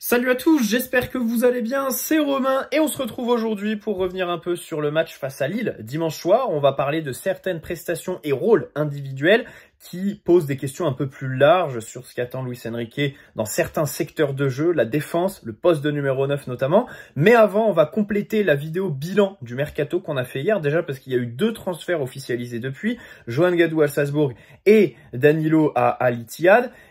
Salut à tous, j'espère que vous allez bien, c'est Romain et on se retrouve aujourd'hui pour revenir un peu sur le match face à Lille dimanche soir. On va parler de certaines prestations et rôles individuels qui posent des questions un peu plus larges sur ce qu'attend Luis Enrique dans certains secteurs de jeu, la défense, le poste de numéro 9 notamment. Mais avant, on va compléter la vidéo bilan du mercato qu'on a fait hier déjà parce qu'il y a eu deux transferts officialisés depuis, Johan Gadou à Salzbourg et Danilo à al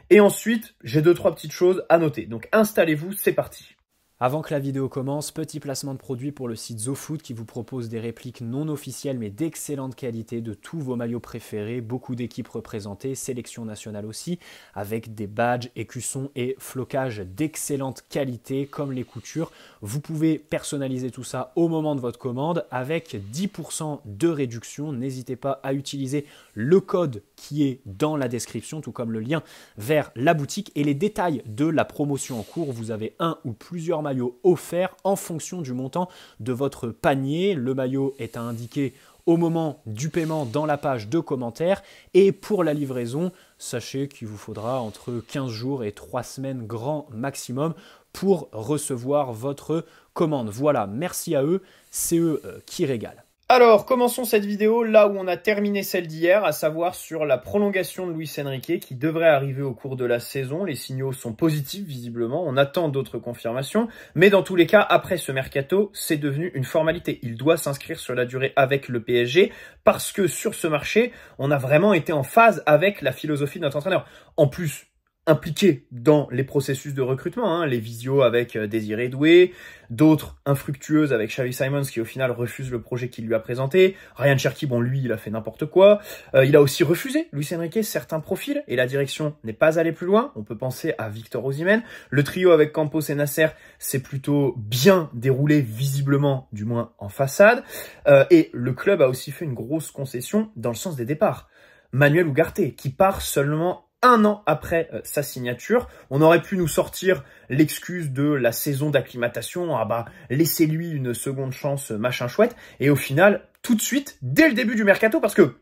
et ensuite, j'ai deux, trois petites choses à noter. Donc installez-vous, c'est parti. Avant que la vidéo commence, petit placement de produit pour le site ZoFoot qui vous propose des répliques non officielles mais d'excellente qualité de tous vos maillots préférés, beaucoup d'équipes représentées, sélection nationale aussi, avec des badges, écussons et flocages d'excellente qualité comme les coutures. Vous pouvez personnaliser tout ça au moment de votre commande avec 10% de réduction. N'hésitez pas à utiliser le code qui est dans la description, tout comme le lien vers la boutique et les détails de la promotion en cours. Vous avez un ou plusieurs maillot offert en fonction du montant de votre panier. Le maillot est à indiquer au moment du paiement dans la page de commentaires. Et pour la livraison, sachez qu'il vous faudra entre 15 jours et 3 semaines grand maximum pour recevoir votre commande. Voilà, merci à eux, c'est eux euh, qui régalent. Alors, commençons cette vidéo là où on a terminé celle d'hier, à savoir sur la prolongation de Luis Enrique qui devrait arriver au cours de la saison. Les signaux sont positifs, visiblement. On attend d'autres confirmations. Mais dans tous les cas, après ce mercato, c'est devenu une formalité. Il doit s'inscrire sur la durée avec le PSG parce que sur ce marché, on a vraiment été en phase avec la philosophie de notre entraîneur. En plus, impliqué dans les processus de recrutement, hein, les visios avec euh, Désiré Doué, d'autres infructueuses avec Xavi Simons qui au final refuse le projet qu'il lui a présenté, Ryan Cherky, bon lui il a fait n'importe quoi, euh, il a aussi refusé Luis Enrique certains profils et la direction n'est pas allée plus loin, on peut penser à Victor Osimhen, le trio avec Campos et Nasser s'est plutôt bien déroulé visiblement, du moins en façade, euh, et le club a aussi fait une grosse concession dans le sens des départs. Manuel Ugarte, qui part seulement un an après euh, sa signature. On aurait pu nous sortir l'excuse de la saison d'acclimatation, ah bah laissez-lui une seconde chance, euh, machin chouette, et au final, tout de suite, dès le début du mercato, parce que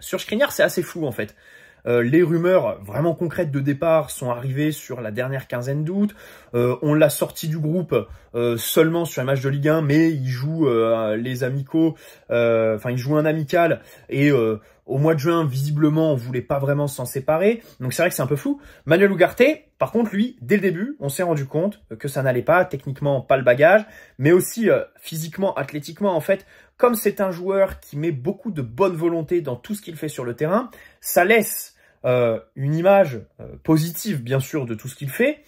sur Skriniar, c'est assez fou en fait. Euh, les rumeurs vraiment concrètes de départ sont arrivées sur la dernière quinzaine d'août. Euh, on l'a sorti du groupe euh, seulement sur un match de Ligue 1, mais il joue les amicaux, enfin il joue un amical et au mois de juin, visiblement, on voulait pas vraiment s'en séparer. Donc c'est vrai que c'est un peu fou. Manuel Ugarte, par contre, lui, dès le début, on s'est rendu compte que ça n'allait pas, techniquement, pas le bagage, mais aussi physiquement, athlétiquement, en fait, comme c'est un joueur qui met beaucoup de bonne volonté dans tout ce qu'il fait sur le terrain, ça laisse euh, une image euh, positive, bien sûr, de tout ce qu'il fait,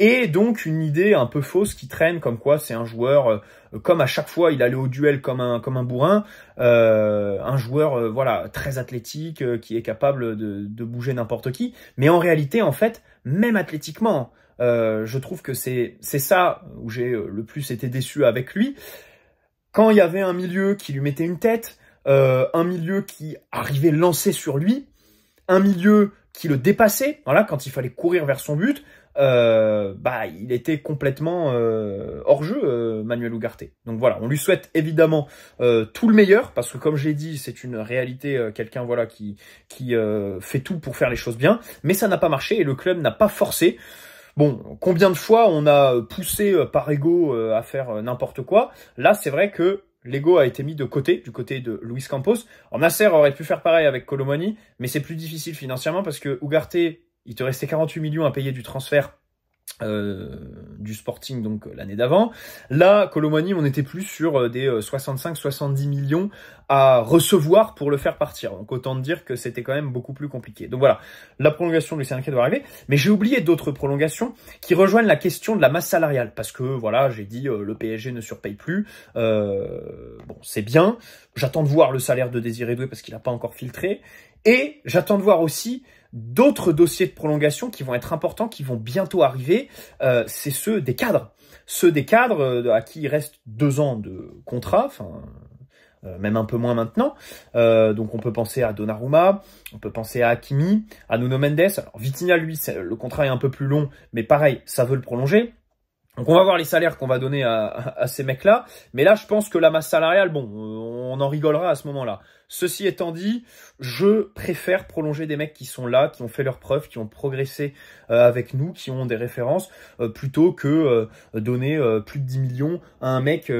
et donc une idée un peu fausse qui traîne comme quoi c'est un joueur, euh, comme à chaque fois il allait au duel comme un, comme un bourrin, un joueur voilà très athlétique, qui est capable de, de bouger n'importe qui, mais en réalité, en fait, même athlétiquement, je trouve que c'est ça où j'ai le plus été déçu avec lui. Quand il y avait un milieu qui lui mettait une tête, un milieu qui arrivait lancé sur lui, un milieu qui le dépassait, voilà, quand il fallait courir vers son but, euh, bah, il était complètement euh, hors jeu, euh, Manuel Ugarte. Donc voilà, on lui souhaite évidemment tout le meilleur, parce que comme j'ai dit, c'est une réalité, quelqu'un voilà qui, qui fait tout pour faire les choses bien, mais ça n'a pas marché et le club n'a pas forcé. Bon, combien de fois on a poussé par ego à faire n'importe quoi Là, c'est vrai que l'ego a été mis de côté, du côté de Luis Campos. En on aurait pu faire pareil avec Colomani, mais c'est plus difficile financièrement parce que Ugarte, il te restait 48 millions à payer du transfert euh, du Sporting donc euh, l'année d'avant. Là, Colomani, on était plus sur euh, des 65-70 millions à recevoir pour le faire partir. Donc autant dire que c'était quand même beaucoup plus compliqué. Donc voilà, la prolongation de Lucien doit arriver. Mais j'ai oublié d'autres prolongations qui rejoignent la question de la masse salariale. Parce que voilà, j'ai dit le PSG ne surpaye plus. bon, c'est bien. J'attends de voir le salaire de Désiré Doué parce qu'il n'a pas encore filtré. Et j'attends de voir aussi d'autres dossiers de prolongation qui vont être importants, qui vont bientôt arriver, euh, c'est ceux des cadres. Ceux des cadres euh, à qui il reste deux ans de contrat, enfin euh, même un peu moins maintenant. donc on peut penser à Donnarumma, on peut penser à Hakimi, à Nuno Mendes. Alors Vitina, lui, le contrat est un peu plus long, mais pareil, ça veut le prolonger. Donc on va voir les salaires qu'on va donner à, ces mecs-là. Mais là, je pense que la masse salariale, bon, on en rigolera à ce moment-là. Ceci étant dit, je préfère prolonger des mecs qui sont là, qui ont fait leurs preuves, qui ont progressé euh, avec nous, qui ont des références, euh, plutôt que euh, donner plus de 10 millions à un mec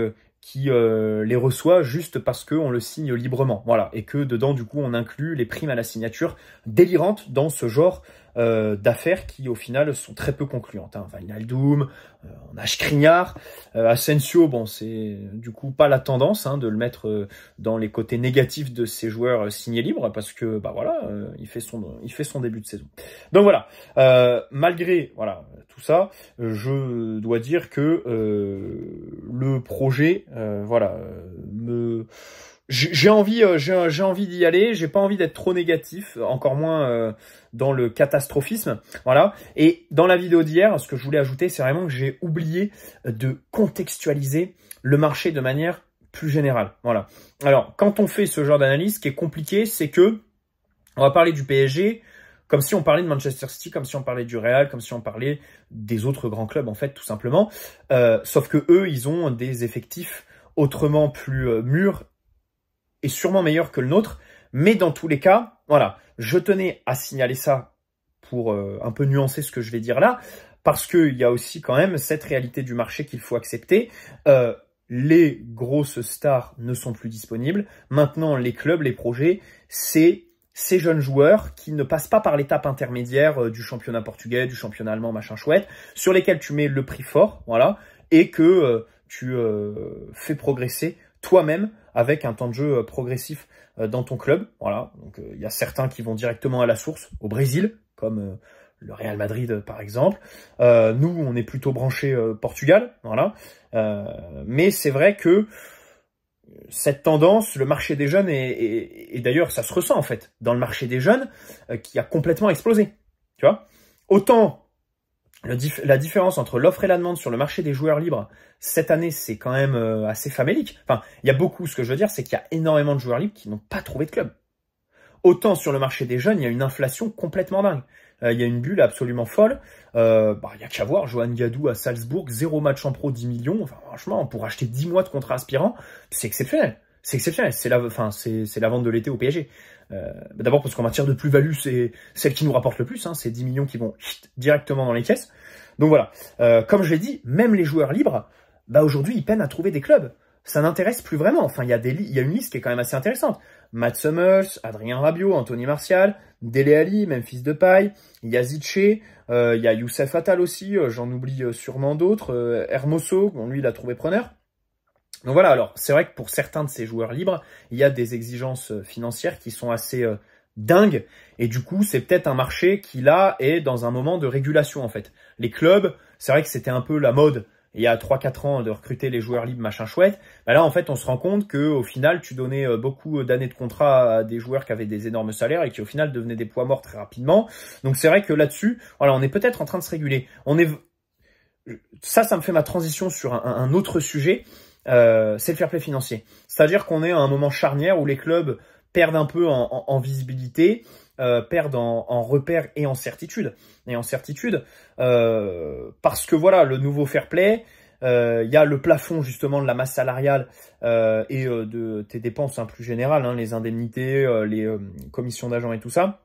qui les reçoit juste parce qu'on le signe librement. Voilà. Et que dedans, du coup, on inclut les primes à la signature délirantes dans ce genre euh, d'affaires qui au final sont très peu concluantes. Hein. Vinaldum, euh, euh Asensio, bon c'est du coup pas la tendance hein, de le mettre euh, dans les côtés négatifs de ces joueurs signés libres parce que bah voilà, il fait son il fait son début de saison. Donc voilà, malgré voilà tout ça, je dois dire que le projet voilà me j'ai envie j'ai envie d'y aller j'ai pas envie d'être trop négatif encore moins dans le catastrophisme. Voilà. Et dans la vidéo d'hier, ce que je voulais ajouter, c'est vraiment que j'ai oublié de contextualiser le marché de manière plus générale. Voilà. Alors, quand on fait ce genre d'analyse, ce qui est compliqué, c'est que on va parler du PSG, comme si on parlait de Manchester City, comme si on parlait du Real, comme si on parlait des autres grands clubs en fait, tout simplement. Euh, sauf que eux, ils ont des effectifs autrement plus euh, mûrs et sûrement meilleurs que le nôtre. Mais dans tous les cas, voilà, je tenais à signaler ça pour euh, un peu nuancer ce que je vais dire là, parce qu'il y a aussi quand même cette réalité du marché qu'il faut accepter. Euh, les grosses stars ne sont plus disponibles. Maintenant, les clubs, les projets, c'est ces jeunes joueurs qui ne passent pas par l'étape intermédiaire euh, du championnat portugais, du championnat allemand, machin chouette, sur lesquels tu mets le prix fort, voilà, et que tu fais progresser toi-même avec un temps de jeu euh, progressif euh, dans ton club. Voilà, donc euh, il y a certains qui vont directement à la source, au Brésil, comme le Real Madrid par exemple. nous, on est plutôt branché Portugal, voilà. mais c'est vrai que cette tendance, le marché des jeunes, est, et, et d'ailleurs ça se ressent en fait, dans le marché des jeunes, qui a complètement explosé. Tu vois Autant la différence entre l'offre et la demande sur le marché des joueurs libres cette année, c'est quand même euh, assez famélique. Enfin, il y a beaucoup, ce que je veux dire, c'est qu'il y a énormément de joueurs libres qui n'ont pas trouvé de club. Autant sur le marché des jeunes, il y a une inflation complètement dingue. Euh, il y a une bulle absolument folle. Euh, bah, il y a qu'à voir, Johan Gadou à Salzbourg, zéro match en pro, 10 millions. Enfin, franchement, pour acheter 10 mois de contrat aspirant, c'est exceptionnel. C'est exceptionnel. C'est la, c'est la vente de l'été au PSG. Euh, bah, D'abord parce qu'en matière de plus-value, c'est celle qui nous rapporte le plus, hein, c'est 10 millions qui vont directement dans les caisses. Donc voilà, euh, comme je l'ai dit, même les joueurs libres, bah aujourd'hui, ils peinent à trouver des clubs. Ça n'intéresse plus vraiment. Enfin, il y, a des y a une liste qui est quand même assez intéressante. Matt Summers, Adrien Rabiot, Anthony Martial, Dele Ali, Memphis Depay, il euh, il y a Youssef Attal aussi, euh, j'en oublie sûrement d'autres, Hermoso, bon, lui il a trouvé preneur. Donc voilà, alors c'est vrai que pour certains de ces joueurs libres, il y a des exigences euh, financières qui sont assez euh, dingues. Et du coup, c'est peut-être un marché qui là est dans un moment de régulation en fait. Les clubs, c'est vrai que c'était un peu la mode il y a 3-4 ans de recruter les joueurs libres, machin chouette. là, en fait, on se rend compte que au final, tu donnais euh, beaucoup d'années de contrat à des joueurs qui avaient des énormes salaires et qui au final devenaient des poids morts très rapidement. Donc c'est vrai que là-dessus, voilà, on est peut-être en train de se réguler. ça, ça me fait ma transition sur un autre sujet euh, c'est le fair play financier. C'est-à-dire qu'on est à un moment charnière où les clubs perdent un peu en, visibilité, euh, perdent en, repères et en certitude. Et en certitude, euh, parce que voilà, le nouveau fair play, il y a le plafond justement de la masse salariale et de tes dépenses en hein, plus générales, hein, les indemnités, les commissions d'agents et tout ça,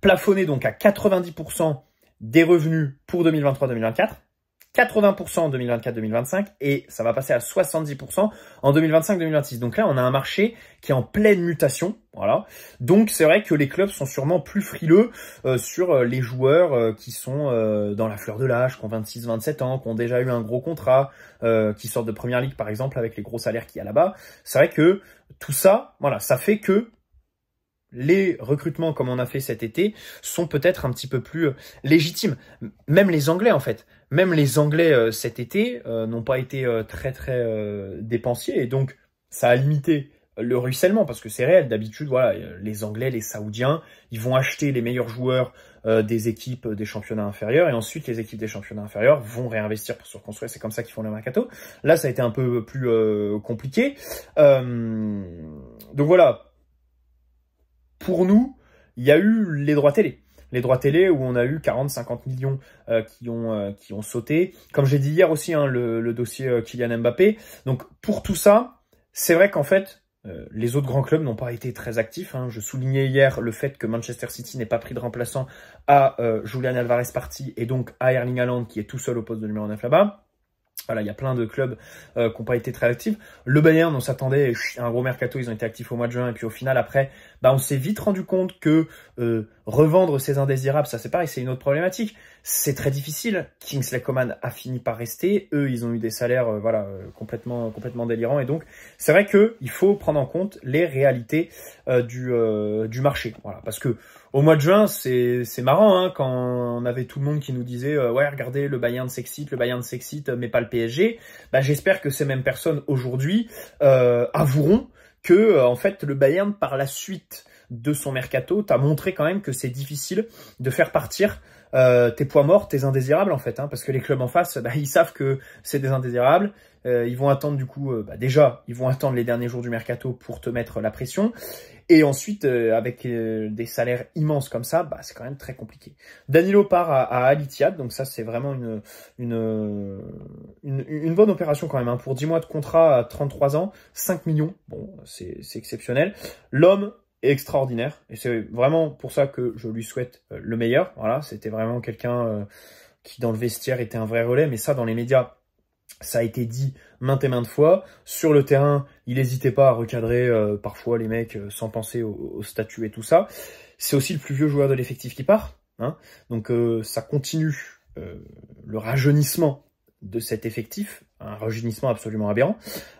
plafonné donc à 90% des revenus pour 2023-2024. 80% en 2024-2025 et ça va passer à 70% en 2025-2026. Donc là, on a un marché qui est en pleine mutation. Voilà. Donc c'est vrai que les clubs sont sûrement plus frileux euh, sur euh, les joueurs euh, qui sont dans la fleur de l'âge, qui ont 26-27 ans, qui ont déjà eu un gros contrat, qui sortent de première ligue par exemple avec les gros salaires qu'il y a là-bas. C'est vrai que tout ça, voilà, ça fait que les recrutements comme on a fait cet été sont peut-être un petit peu plus légitimes. Même les Anglais en fait. Même les Anglais euh, cet été euh, n'ont pas été euh, très très dépensiers et donc ça a limité le ruissellement parce que c'est réel. D'habitude, voilà, les Anglais, les Saoudiens, ils vont acheter les meilleurs joueurs des équipes des championnats inférieurs et ensuite les équipes des championnats inférieurs vont réinvestir pour se reconstruire. C'est comme ça qu'ils font le mercato. Là, ça a été un peu plus compliqué. donc voilà. Pour nous, il y a eu les droits télé les droits télé où on a eu 40-50 millions euh, qui, ont, euh, qui ont sauté. Comme j'ai dit hier aussi, hein, le, dossier euh, Kylian Mbappé. Donc pour tout ça, c'est vrai qu'en fait, les autres grands clubs n'ont pas été très actifs. Hein. Je soulignais hier le fait que Manchester City n'ait pas pris de remplaçant à Julian Alvarez parti et donc à Erling Haaland qui est tout seul au poste de numéro 9 là-bas. Voilà, il y a plein de clubs qui n'ont pas été très actifs. Le Bayern, on s'attendait à un gros mercato, ils ont été actifs au mois de juin, et puis au final, après, bah, on s'est vite rendu compte que euh, revendre ces indésirables, ça c'est pareil, c'est une autre problématique. C'est très difficile. Kingsley Coman a fini par rester. Eux, ils ont eu des salaires euh, voilà euh, complètement complètement délirants et donc c'est vrai que il faut prendre en compte les réalités du marché. Voilà, parce que au mois de juin, c'est marrant hein, quand on avait tout le monde qui nous disait ouais regardez le Bayern s'excite, le Bayern s'excite, mais pas le PSG. Bah, j'espère que ces mêmes personnes aujourd'hui avoueront que euh, en fait le Bayern par la suite de son mercato t'a montré quand même que c'est difficile de faire partir euh, tes poids morts, tes indésirables en fait, hein, parce que les clubs en face, bah, ils savent que c'est des indésirables. Euh, ils vont attendre du coup, euh, bah, déjà, ils vont attendre les derniers jours du mercato pour te mettre la pression. Et ensuite, avec des salaires immenses comme ça, bah, c'est quand même très compliqué. Danilo part à, à donc ça c'est vraiment une, une, bonne opération quand même. Hein, pour 10 mois de contrat à 33 ans, 5 millions, bon, c'est exceptionnel. L'homme extraordinaire. Et c'est vraiment pour ça que je lui souhaite euh, le meilleur. Voilà, c'était vraiment quelqu'un euh, qui, dans le vestiaire, était un vrai relais. Mais ça, dans les médias, ça a été dit maintes et maintes fois. Sur le terrain, il n'hésitait pas à recadrer euh, parfois les mecs sans penser au, statut et tout ça. C'est aussi le plus vieux joueur de l'effectif qui part. Hein. Donc ça continue le rajeunissement de cet effectif, un rajeunissement absolument aberrant.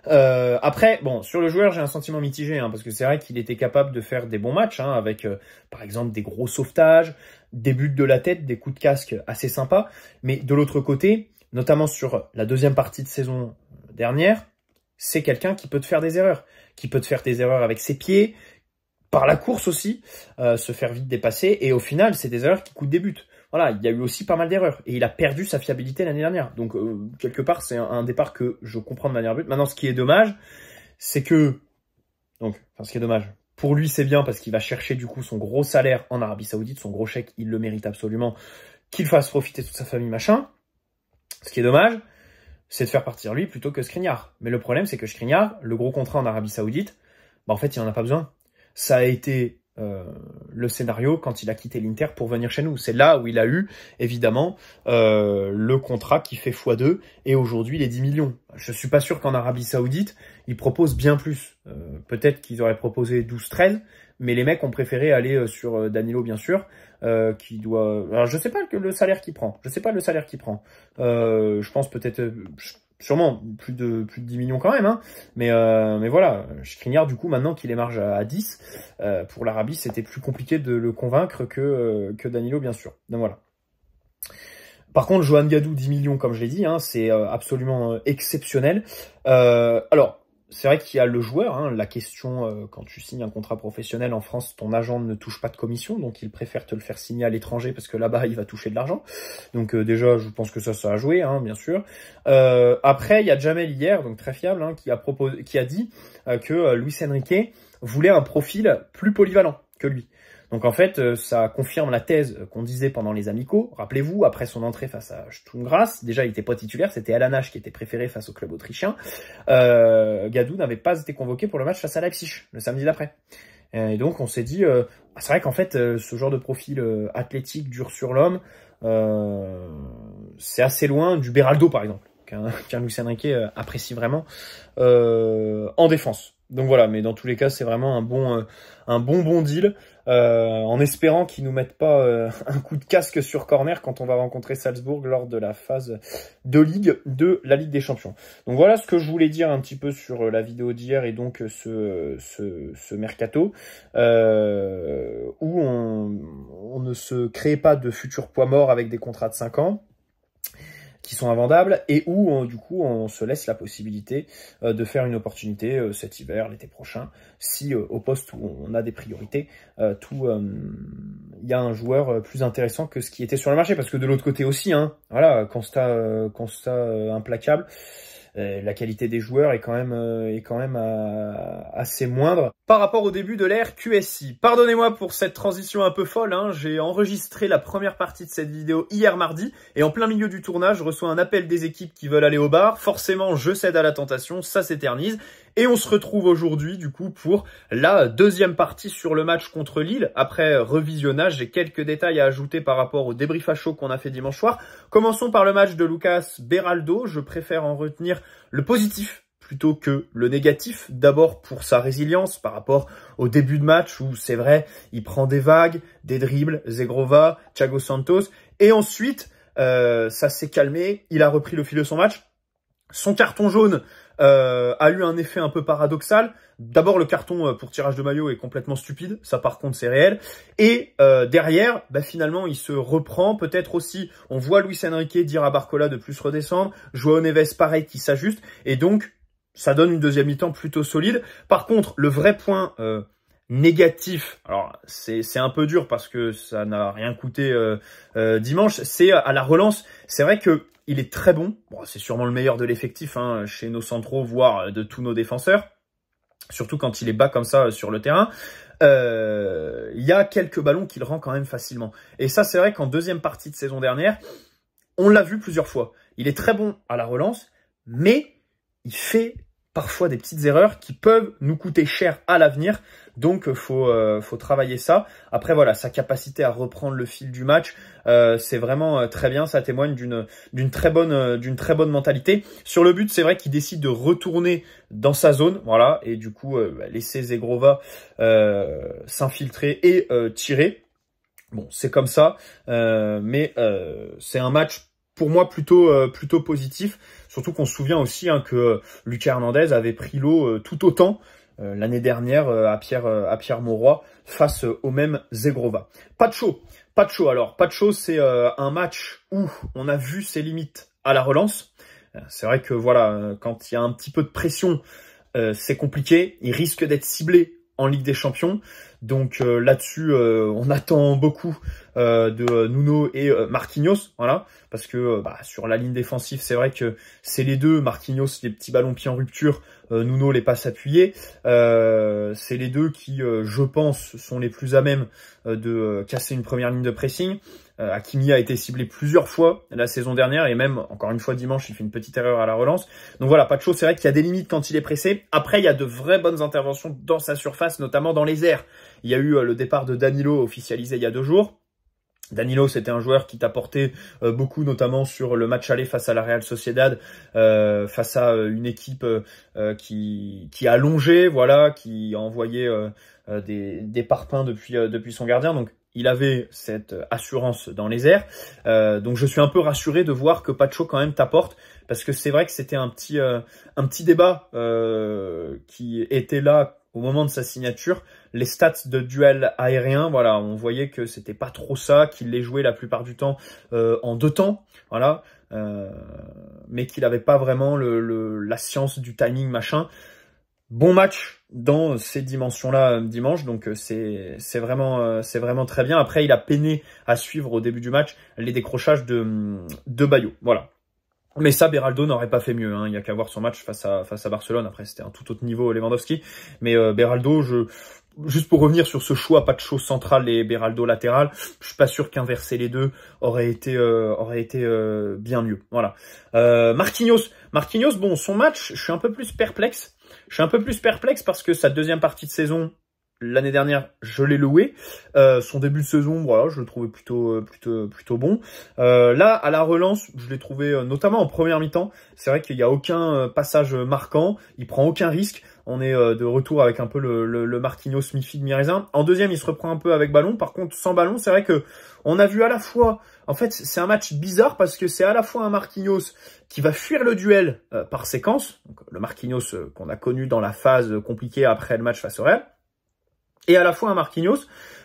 Euh, après, bon, sur le joueur, j'ai un sentiment mitigé, hein, parce que c'est vrai qu'il était capable de faire des bons matchs, hein, avec euh, par exemple des gros sauvetages, des buts de la tête, des coups de casque assez sympas, mais de l'autre côté, notamment sur la deuxième partie de saison dernière, c'est quelqu'un qui peut te faire des erreurs, qui peut te faire des erreurs avec ses pieds, par la course aussi, euh, se faire vite dépasser, et au final, c'est des erreurs qui coûtent des buts voilà, il y a eu aussi pas mal d'erreurs et il a perdu sa fiabilité l'année dernière. Donc euh, quelque part, c'est un, départ que je comprends de manière brute. Maintenant, ce qui est dommage, c'est que donc, enfin, ce qui est dommage. Pour lui, c'est bien parce qu'il va chercher du coup son gros salaire en Arabie Saoudite, son gros chèque, il le mérite absolument. Qu'il fasse profiter toute sa famille, machin. Ce qui est dommage, c'est de faire partir lui plutôt que Skriniar. Mais le problème, c'est que Skriniar, le gros contrat en Arabie Saoudite, bah en fait, il en a pas besoin. Ça a été euh, le scénario quand il a quitté l'Inter pour venir chez nous. C'est là où il a eu, évidemment, euh, le contrat qui fait x2 et aujourd'hui les 10 millions. Je suis pas sûr qu'en Arabie Saoudite, ils proposent bien plus. Euh, peut-être qu'ils auraient proposé 12-13, mais les mecs ont préféré aller sur Danilo, bien sûr, qui doit... Alors, je sais pas le salaire qu'il prend. Je sais pas le salaire qu'il prend. je pense peut-être sûrement plus de plus de 10 millions quand même hein. mais euh, mais voilà Skriniar du coup maintenant qu'il est marge à, 10 euh, pour l'Arabie c'était plus compliqué de le convaincre que euh, que Danilo bien sûr donc voilà par contre Johan Gadou 10 millions comme je l'ai dit hein, c'est absolument exceptionnel alors c'est vrai qu'il y a le joueur, hein, la question, euh, quand tu signes un contrat professionnel en France, ton agent ne touche pas de commission, donc il préfère te le faire signer à l'étranger parce que là-bas, il va toucher de l'argent. Donc euh, déjà, je pense que ça, ça a joué, hein, bien sûr. Euh, après, il y a Jamel hier, donc très fiable, hein, qui, a proposé, qui a dit que Luis Enrique voulait un profil plus polyvalent que lui. Donc en fait, euh, ça confirme la thèse qu'on disait pendant les amicaux. Rappelez-vous, après son entrée face à Sturmgrass, déjà il n'était pas titulaire, c'était H. qui était préféré face au club autrichien. Euh, Gadou n'avait pas été convoqué pour le match face à Leipzig le samedi d'après. Euh, et donc on s'est dit, ah, c'est vrai qu'en fait, ce genre de profil athlétique dur sur l'homme, c'est assez loin du Beraldo par exemple qu'un Lucien Riquet apprécie vraiment en défense. Donc voilà, mais dans tous les cas, c'est vraiment un bon, un bon bon deal. Euh, en espérant qu'ils nous mettent pas euh, un coup de casque sur corner quand on va rencontrer Salzbourg lors de la phase de ligue de la Ligue des Champions. Donc voilà ce que je voulais dire un petit peu sur euh, la vidéo d'hier et donc ce, ce, mercato où on, on ne se crée pas de futurs poids morts avec des contrats de 5 ans qui sont invendables et où euh, du coup on se laisse la possibilité euh, de faire une opportunité euh, cet hiver, l'été prochain, si au poste où on a des priorités, tout il y a un joueur plus intéressant que ce qui était sur le marché parce que de l'autre côté aussi, hein, voilà constat constat implacable. Euh, la qualité des joueurs est quand même, euh, euh, assez moindre par rapport au début de l'ère QSI. Pardonnez-moi pour cette transition un peu folle, hein. j'ai enregistré la première partie de cette vidéo hier mardi, et en plein milieu du tournage, je reçois un appel des équipes qui veulent aller au bar, forcément je cède à la tentation, ça s'éternise, et on se retrouve aujourd'hui du coup pour la deuxième partie sur le match contre Lille. Après revisionnage, j'ai quelques détails à ajouter par rapport au débrief à chaud qu'on a fait dimanche soir. Commençons par le match de Lucas Beraldo. Je préfère en retenir le positif plutôt que le négatif. D'abord pour sa résilience par rapport au début de match où c'est vrai, il prend des vagues, des dribbles, Zegrova, Thiago Santos. Et ensuite, euh, ça s'est calmé, il a repris le fil de son match. Son carton jaune, euh, a eu un effet un peu paradoxal. D'abord, le carton euh, pour tirage de maillot est complètement stupide, ça par contre c'est réel. Et euh, derrière, bah, finalement, il se reprend peut-être aussi. On voit Luis Enrique dire à Barcola de plus redescendre, Joao Neves pareil qui s'ajuste, et donc ça donne une deuxième mi-temps plutôt solide. Par contre, le vrai point négatif, alors c'est un peu dur parce que ça n'a rien coûté dimanche, c'est à la relance. C'est vrai que il est très bon. c'est sûrement le meilleur de l'effectif hein, chez nos centraux, voire euh, de tous nos défenseurs. Surtout quand il est bas comme ça euh, sur le terrain. Euh, il y a quelques ballons qu'il rend quand même facilement. Et ça, c'est vrai qu'en deuxième partie de saison dernière, on l'a vu plusieurs fois. Il est très bon à la relance, mais il fait parfois des petites erreurs qui peuvent nous coûter cher à l'avenir. Donc euh, faut euh, faut travailler ça. Après voilà, sa capacité à reprendre le fil du match, euh, c'est vraiment très bien. Ça témoigne d'une d'une très bonne d'une très bonne mentalité. Sur le but, c'est vrai qu'il décide de retourner dans sa zone, voilà, et du coup bah, laisser Zegrova s'infiltrer et tirer. Bon, c'est comme ça, mais c'est un match pour moi plutôt euh, plutôt positif. Surtout qu'on se souvient aussi hein, que Lucas Hernandez avait pris l'eau euh, tout autant euh, l'année dernière à Pierre à Pierre Mauroy face au même Zegrova. Pas de chaud, pas de Alors pas de c'est un match où on a vu ses limites à la relance. C'est vrai que voilà, quand il y a un petit peu de pression, c'est compliqué. Il risque d'être ciblé en Ligue des Champions. Donc euh, là-dessus, euh, on attend beaucoup euh, de Nuno et Marquinhos, voilà, parce que bah, sur la ligne défensive, c'est vrai que c'est les deux, Marquinhos les petits ballons pieds en rupture, Nuno les passes appuyées, c'est les deux qui, je pense, sont les plus à même de casser une première ligne de pressing. Hakimi a été ciblé plusieurs fois la saison dernière et même encore une fois dimanche il fait une petite erreur à la relance. Donc voilà, pas de choses. c'est vrai qu'il y a des limites quand il est pressé. Après il y a de vraies bonnes interventions dans sa surface, notamment dans les airs. Il y a eu euh, le départ de Danilo officialisé il y a deux jours. Danilo, c'était un joueur qui t'apportait euh, beaucoup, notamment sur le match aller face à la Real Sociedad, euh, face à une équipe qui, qui allongeait, voilà, qui a envoyé des, des parpaings depuis, son gardien. Donc, il avait cette assurance dans les airs. donc, je suis un peu rassuré de voir que Pacho quand même t'apporte, parce que c'est vrai que c'était petit, un petit débat qui était là au moment de sa signature les stats de duel aérien, voilà, on voyait que c'était pas trop ça, qu'il les jouait la plupart du temps euh, en deux temps, voilà, euh, mais qu'il n'avait pas vraiment le, la science du timing, machin. Bon match dans ces dimensions-là euh, dimanche, donc c'est c'est vraiment c'est vraiment très bien. Après, il a peiné à suivre au début du match les décrochages de de Bayo, voilà. Mais ça, Beraldo n'aurait pas fait mieux. Hein. Il y a qu'à voir son match face à face à Barcelone. Après, c'était un tout autre niveau Lewandowski. Mais Beraldo, je juste pour revenir sur ce choix, pas de central et Beraldo latéral, je suis pas sûr qu'inverser les deux aurait été euh, aurait été euh, bien mieux. Voilà. Euh, Marquinhos, bon, son match, je suis un peu plus perplexe. Je suis un peu plus perplexe parce que sa deuxième partie de saison, l'année dernière, je l'ai loué. Euh, son début de saison, voilà, je le trouvais plutôt, plutôt, plutôt bon. là, à la relance, je l'ai trouvé, notamment en première mi-temps. C'est vrai qu'il n'y a aucun passage marquant, il prend aucun risque on est euh, de retour avec un peu le, Marquinhos, Mifi, En deuxième, il se reprend un peu avec ballon. Par contre, sans ballon, c'est vrai que on a vu à la fois. En fait, c'est un match bizarre parce que c'est à la fois un Marquinhos qui va fuir le duel euh, par séquence, donc le Marquinhos euh, qu'on a connu dans la phase compliquée après le match face au Real, et à la fois un Marquinhos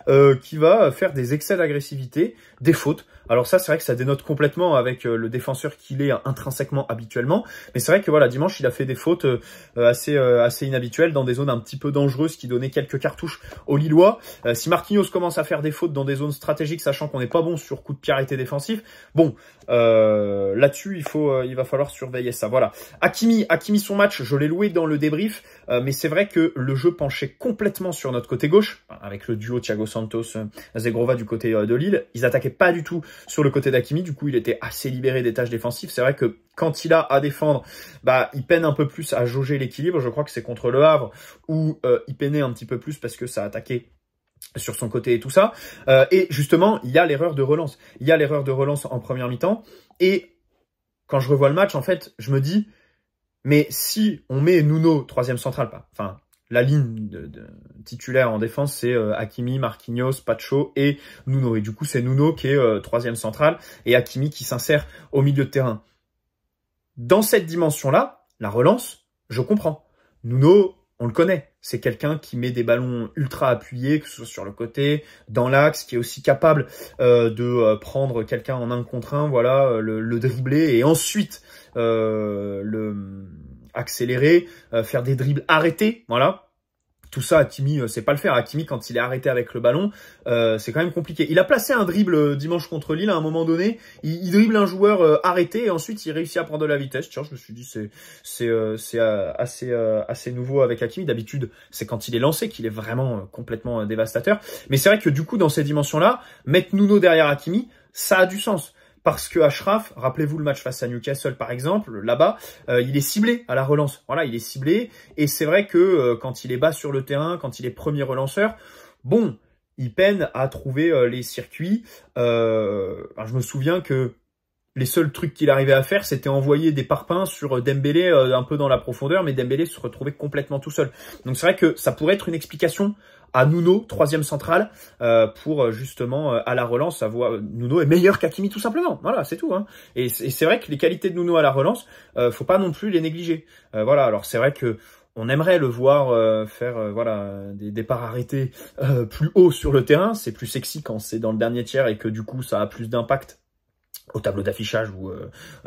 euh, qui va faire des excès d'agressivité, des fautes. Alors ça, c'est vrai que ça dénote complètement avec euh, le défenseur qu'il est intrinsèquement habituellement. Mais c'est vrai que voilà, dimanche, il a fait des fautes euh, assez assez inhabituelles dans des zones un petit peu dangereuses qui donnaient quelques cartouches aux Lillois. si Marquinhos commence à faire des fautes dans des zones stratégiques, sachant qu'on n'est pas bon sur coup de pierre défensif, bon, euh, là-dessus, il faut, il va falloir surveiller ça. Voilà. Hakimi, Hakimi, son match, je l'ai loué dans le débrief, mais c'est vrai que le jeu penchait complètement sur notre côté gauche avec le duo Thiago Santos, euh, Zegrova du côté euh, de Lille. Ils attaquaient pas du tout sur le côté d'Akimi, du coup il était assez libéré des tâches défensives. C'est vrai que quand il a à défendre, bah il peine un peu plus à jauger l'équilibre. Je crois que c'est contre Le Havre où euh, il peinait un petit peu plus parce que ça attaquait sur son côté et tout ça. et justement, il y a l'erreur de relance. Il y a l'erreur de relance en première mi-temps. Et quand je revois le match, en fait, je me dis, mais si on met Nuno troisième central, enfin la ligne de, titulaire en défense, c'est Akimi, euh, Hakimi, Marquinhos, Pacho et Nuno. Et du coup, c'est Nuno qui est euh, troisième centrale et Akimi qui s'insère au milieu de terrain. Dans cette dimension-là, la relance, je comprends. Nuno, on le connaît. C'est quelqu'un qui met des ballons ultra appuyés, que ce soit sur le côté, dans l'axe, qui est aussi capable euh, de prendre quelqu'un en un contre un, voilà, le, le dribbler et ensuite le accélérer, euh, faire des dribbles arrêtés, voilà. Tout ça, Hakimi c'est euh, pas le faire. Hakimi, quand il est arrêté avec le ballon, euh, c'est quand même compliqué. Il a placé un dribble dimanche contre Lille à un moment donné. Il, dribble un joueur arrêté et ensuite il réussit à prendre de la vitesse. Tiens, je me suis dit c'est c'est c'est assez assez nouveau avec Hakimi. D'habitude, c'est quand il est lancé qu'il est vraiment complètement dévastateur. Mais c'est vrai que du coup, dans ces dimensions-là, mettre Nuno derrière Hakimi, ça a du sens parce que Ashraf, rappelez-vous le match face à Newcastle par exemple, là-bas, euh, il est ciblé à la relance. Voilà, il est ciblé. Et c'est vrai que euh, quand il est bas sur le terrain, quand il est premier relanceur, bon, il peine à trouver euh, les circuits. je me souviens que les seuls trucs qu'il arrivait à faire, c'était envoyer des parpaings sur Dembélé un peu dans la profondeur, mais Dembélé se retrouvait complètement tout seul. Donc c'est vrai que ça pourrait être une explication à Nuno, troisième centrale, euh, pour euh, justement euh, à la relance, savoir Nuno est meilleur qu'Akimi tout simplement. Voilà, c'est tout. Hein. Et, c'est vrai que les qualités de Nuno à la relance, euh, faut pas non plus les négliger. voilà, alors c'est vrai que on aimerait le voir faire voilà des départs arrêtés plus haut sur le terrain. C'est plus sexy quand c'est dans le dernier tiers et que du coup ça a plus d'impact au tableau d'affichage ou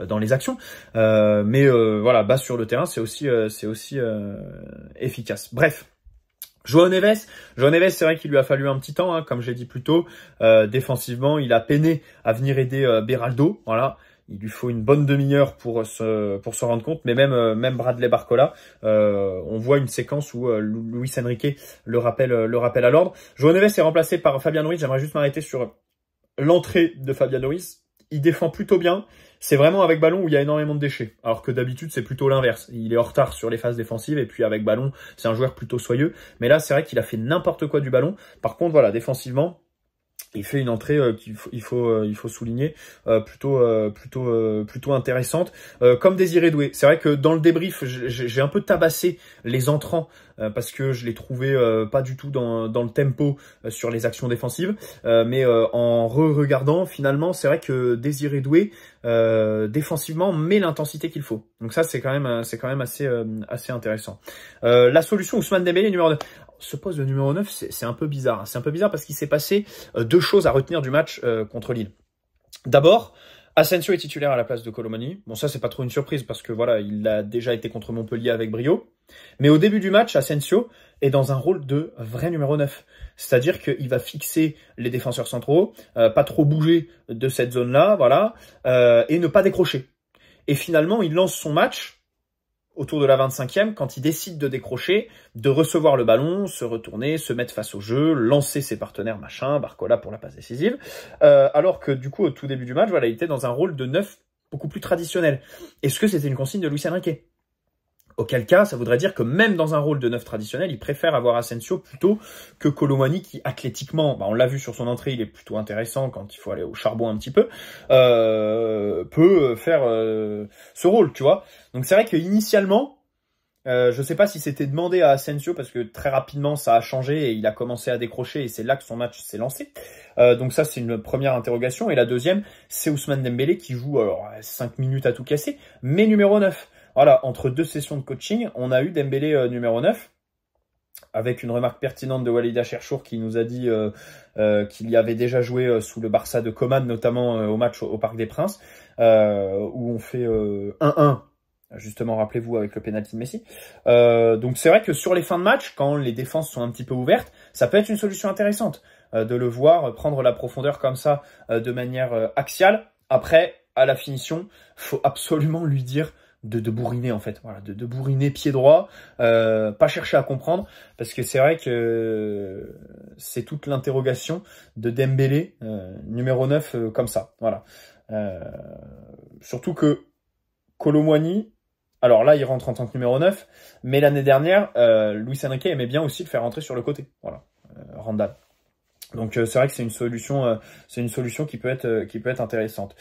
dans les actions. mais voilà, bas sur le terrain, c'est aussi, c'est aussi efficace. Bref, Joao Neves, Joao Neves, c'est vrai qu'il lui a fallu un petit temps, hein, comme j'ai dit plus tôt. Euh, défensivement, il a peiné à venir aider euh, Beraldo, voilà. Il lui faut une bonne demi-heure pour euh, se pour se rendre compte, mais même même Bradley Barcola, on voit une séquence où Luis Enrique le rappelle le rappelle à l'ordre. Joao Neves est remplacé par Fabian Ruiz. J'aimerais juste m'arrêter sur l'entrée de Fabian Ruiz. Il défend plutôt bien. C'est vraiment avec ballon où il y a énormément de déchets, alors que d'habitude c'est plutôt l'inverse. Il est en retard sur les phases défensives et puis avec ballon, c'est un joueur plutôt soyeux. Mais là, c'est vrai qu'il a fait n'importe quoi du ballon. Par contre, voilà, défensivement, il fait une entrée euh, qu'il faut il faut, euh, souligner euh, plutôt intéressante comme Désiré Doué. C'est vrai que dans le débrief, j'ai un peu tabassé les entrants parce que je les trouvais pas du tout dans, le tempo sur les actions défensives, mais en re-regardant finalement, c'est vrai que Désiré Doué défensivement met l'intensité qu'il faut. Donc ça c'est quand même assez assez intéressant. la solution Ousmane Dembélé numéro 2 ce poste de numéro 9, c'est un peu bizarre. Hein. C'est un peu bizarre parce qu'il s'est passé euh, deux choses à retenir du match euh, contre Lille. D'abord, Asensio est titulaire à la place de Colomani. Bon, ça, c'est pas trop une surprise parce que voilà, il a déjà été contre Montpellier avec brio. Mais au début du match, Asensio est dans un rôle de vrai numéro 9. C'est-à-dire qu'il va fixer les défenseurs centraux, euh, pas trop bouger de cette zone-là, voilà, et ne pas décrocher. Et finalement, il lance son match autour de la 25e, quand il décide de décrocher, de recevoir le ballon, se retourner, se mettre face au jeu, lancer ses partenaires, machin, Barcola pour la passe décisive. Euh, alors que du coup, au tout début du match, voilà, il était dans un rôle de neuf beaucoup plus traditionnel. Est-ce que c'était une consigne de Luis Enrique Auquel cas, ça voudrait dire que même dans un rôle de neuf traditionnel, il préfère avoir Asensio plutôt que Colomani qui athlétiquement, bah, on l'a vu sur son entrée, il est plutôt intéressant quand il faut aller au charbon un petit peu, euh, peut faire euh, ce rôle, tu vois. Donc c'est vrai que initialement, euh, je ne sais pas si c'était demandé à Asensio parce que très rapidement ça a changé et il a commencé à décrocher et c'est là que son match s'est lancé. donc ça c'est une première interrogation et la deuxième c'est Ousmane Dembélé qui joue alors 5 minutes à tout casser mais numéro 9. Voilà, entre deux sessions de coaching, on a eu Dembélé euh, numéro 9 avec une remarque pertinente de Walida Cherchour qui nous a dit euh, euh, qu'il y avait déjà joué sous le Barça de Coman, notamment au match au, Parc des Princes, où on fait 1-1 justement rappelez-vous avec le pénalty de Messi. donc c'est vrai que sur les fins de match, quand les défenses sont un petit peu ouvertes, ça peut être une solution intéressante de le voir prendre la profondeur comme ça de manière axiale. Après, à la finition, faut absolument lui dire de, bourriner en fait, voilà, de, bourriner pied droit, euh, pas chercher à comprendre, parce que c'est vrai que c'est toute l'interrogation de Dembélé, euh, numéro 9, euh, comme ça, voilà. surtout que Colomwani, alors là il rentre en tant que numéro 9, mais l'année dernière, Louis Enrique aimait bien aussi le faire rentrer sur le côté, voilà, Randall. Donc euh, c'est vrai que c'est une solution, euh, c'est une solution qui peut être euh, qui peut être intéressante.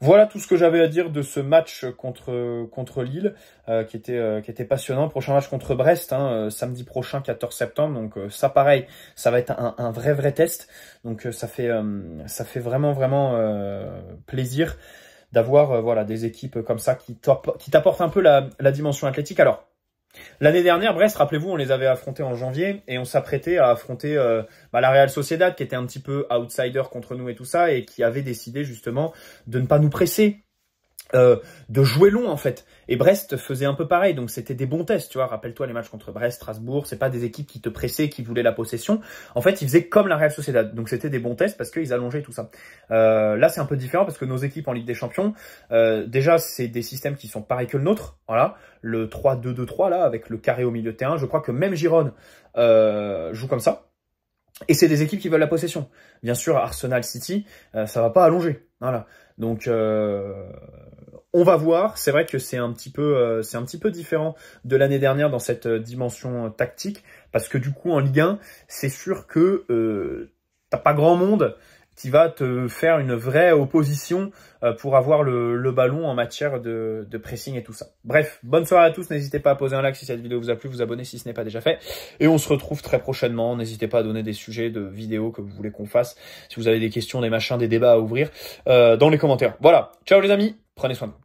Voilà tout ce que j'avais à dire de ce match contre contre Lille, qui était qui était passionnant. Prochain match contre Brest, hein, samedi prochain 14 septembre. Donc ça pareil, ça va être un, vrai vrai test. Donc ça fait ça fait vraiment vraiment plaisir d'avoir voilà des équipes comme ça qui qui t'apportent un peu la, la dimension athlétique. Alors L'année dernière, Brest, rappelez-vous, on les avait affrontés en janvier et on s'apprêtait à affronter euh, bah, la Real Sociedad qui était un petit peu outsider contre nous et tout ça et qui avait décidé justement de ne pas nous presser euh, de jouer long en fait. Et Brest faisait un peu pareil, donc c'était des bons tests, tu vois. Rappelle-toi les matchs contre Brest, Strasbourg, c'est pas des équipes qui te pressaient, qui voulaient la possession. En fait, ils faisaient comme la Real Sociedad, donc c'était des bons tests parce qu'ils allongeaient tout ça. Euh, là, c'est un peu différent parce que nos équipes en Ligue des Champions, euh, déjà, c'est des systèmes qui sont pareils que le nôtre, voilà. Le 3-2-2-3 là, avec le carré au milieu de terrain, je crois que même Giron euh, joue comme ça. Et c'est des équipes qui veulent la possession. Bien sûr, Arsenal City, ça euh, ça va pas allonger. Donc euh, on va voir. C'est vrai que c'est un petit peu, euh, c'est un petit peu différent de l'année dernière dans cette dimension tactique, parce que du coup en Ligue 1, c'est sûr que t'as pas grand monde qui va te faire une vraie opposition euh, pour avoir le, ballon en matière de, pressing et tout ça. Bref, bonne soirée à tous. N'hésitez pas à poser un like si cette vidéo vous a plu, vous abonner si ce n'est pas déjà fait. Et on se retrouve très prochainement. N'hésitez pas à donner des sujets de vidéos que vous voulez qu'on fasse. Si vous avez des questions, des machins, des débats à ouvrir euh, dans les commentaires. Voilà. Ciao les amis. Prenez soin de vous.